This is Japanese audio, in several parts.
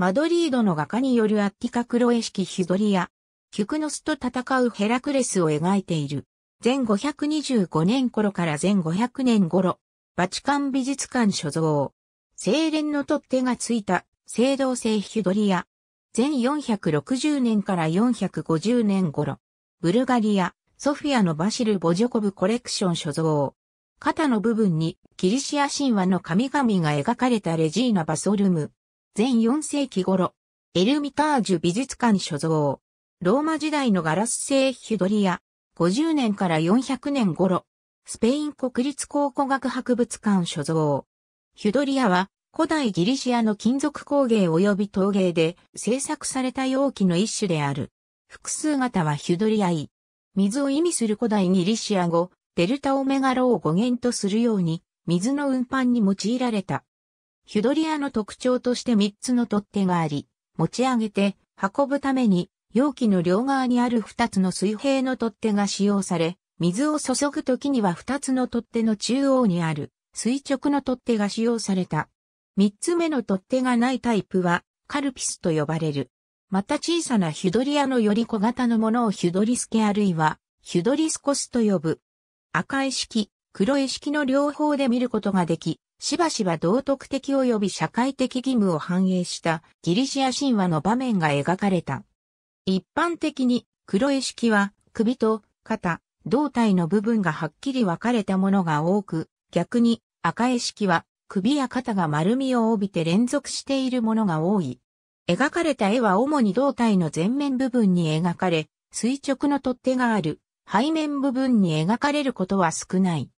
マドリードの画家によるアッティカクロエ式ヒドリア、キュクノスと戦うヘラクレスを描いている。前525年頃から前500年頃、バチカン美術館所蔵。精錬の取っ手がついた、青銅製ヒドリア。前460年から450年頃、ブルガリア、ソフィアのバシル・ボジョコブコレクション所蔵。肩の部分に、キリシア神話の神々が描かれたレジーナ・バソルム。全4世紀頃、エルミタージュ美術館所蔵。ローマ時代のガラス製ヒュドリア、50年から400年頃、スペイン国立考古学博物館所蔵。ヒュドリアは古代ギリシアの金属工芸及び陶芸で製作された容器の一種である。複数型はヒュドリアイ。水を意味する古代ギリシア語、デルタオメガロを語源とするように、水の運搬に用いられた。ヒュドリアの特徴として3つの取っ手があり、持ち上げて運ぶために容器の両側にある2つの水平の取っ手が使用され、水を注ぐ時には2つの取っ手の中央にある垂直の取っ手が使用された。3つ目の取っ手がないタイプはカルピスと呼ばれる。また小さなヒュドリアのより小型のものをヒュドリスケあるいはヒュドリスコスと呼ぶ。赤い式、黒い式の両方で見ることができ、しばしば道徳的及び社会的義務を反映したギリシア神話の場面が描かれた。一般的に黒絵式は首と肩、胴体の部分がはっきり分かれたものが多く、逆に赤絵式は首や肩が丸みを帯びて連続しているものが多い。描かれた絵は主に胴体の前面部分に描かれ、垂直の取っ手がある背面部分に描かれることは少ない。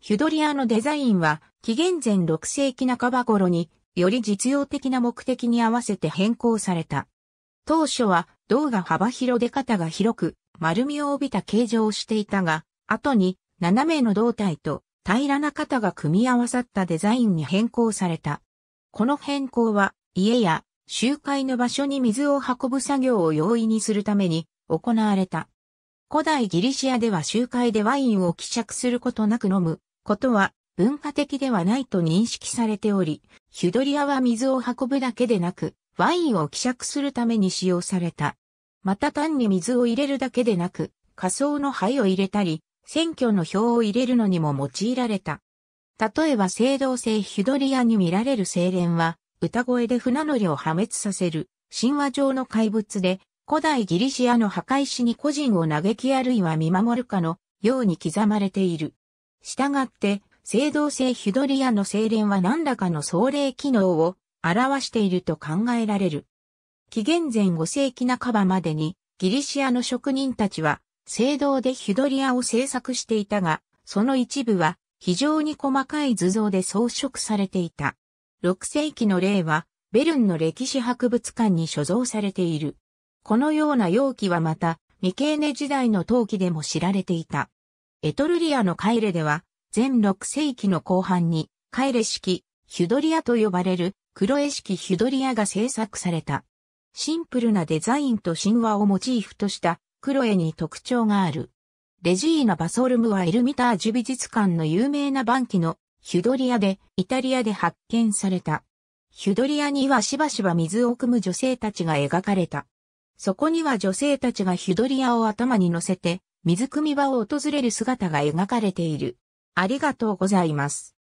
ヒュドリアのデザインは紀元前6世紀半ば頃に、より実用的な目的に合わせて変更された。当初は胴が幅広で肩が広く丸みを帯びた形状をしていたが、後に斜めの胴体と平らな肩が組み合わさったデザインに変更された。この変更は家や集会の場所に水を運ぶ作業を容易にするために行われた。古代ギリシアでは集会でワインを希釈することなく飲むことは文化的ではないと認識されており、ヒュドリアは水を運ぶだけでなく、ワインを希釈するために使用された。また単に水を入れるだけでなく、仮想の灰を入れたり、選挙の票を入れるのにも用いられた。例えば青銅製ヒュドリアに見られる精錬は、歌声で船乗りを破滅させる、神話上の怪物で、古代ギリシアの墓石に個人を嘆きあるいは見守るかのように刻まれている。したがって、青銅製ヒドリアの精錬は何らかの壮霊機能を表していると考えられる。紀元前5世紀半ばまでにギリシアの職人たちは青銅でヒドリアを製作していたが、その一部は非常に細かい図像で装飾されていた。6世紀の例はベルンの歴史博物館に所蔵されている。このような容器はまた、ミケーネ時代の陶器でも知られていた。エトルリアのカイレでは、全6世紀の後半に、カエレ式、ヒュドリアと呼ばれる、黒絵式ヒュドリアが制作された。シンプルなデザインと神話をモチーフとした黒絵に特徴がある。レジーナ・バソルムはエルミタージュ美術館の有名な晩期のヒュドリアでイタリアで発見された。ヒュドリアにはしばしば水を汲む女性たちが描かれた。そこには女性たちがヒュドリアを頭に乗せて水汲み場を訪れる姿が描かれている。ありがとうございます。